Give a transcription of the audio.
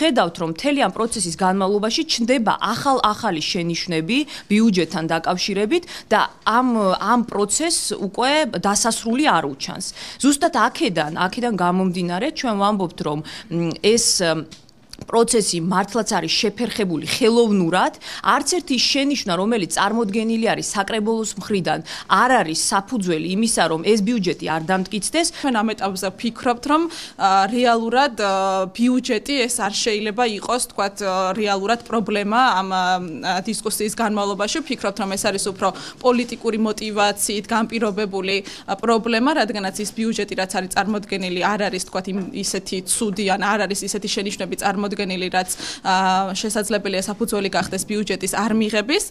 ხედავთ რომ მთელი ამ პროცესის განმავლობაში ჩნდება ახალ-ახალი შენიშვნები ბიუჯეტთან დაკავშირებით და ამ ამ პროცესს უკვე დასასრული არ უჩანს. ზუსტად აქედან, აქედან გამომდინარე, ჩვენ ვამბობთ რომ ეს პროცესი მართლაც არის შეფერხებული ხელოვნურად, არც ერთი შენიშვნა, რომელიც წარმოდგენილი არის საკრებულოს მხრიდან, არ არის საფუძველი იმისა, რომ ეს ბიუჯეტი არ დამტკიცდეს. ჩვენ ამ ეტაპზე ფიქრობთ, რომ რეალურად ბიუჯეტი ეს არ შეიძლება იყოს, თქვა, რეალურად პრობლემა ამ დისკუსიის განმავლობაში. ფიქრობთ, რომ ეს არის უფრო პოლიტიკური мотиваციით განპირობებული პრობლემა, რადგანაც ის ბიუჯეტი, რაც არის წარმოდგენილი, არ არის, თქვა, ისეთი ცუდი, ან არ არის ისეთი შენიშვნები წარმო წარმოდგენილი, რაც შესაძლებელია საფუძველი გახდეს ბიუჯეტის არ მიღების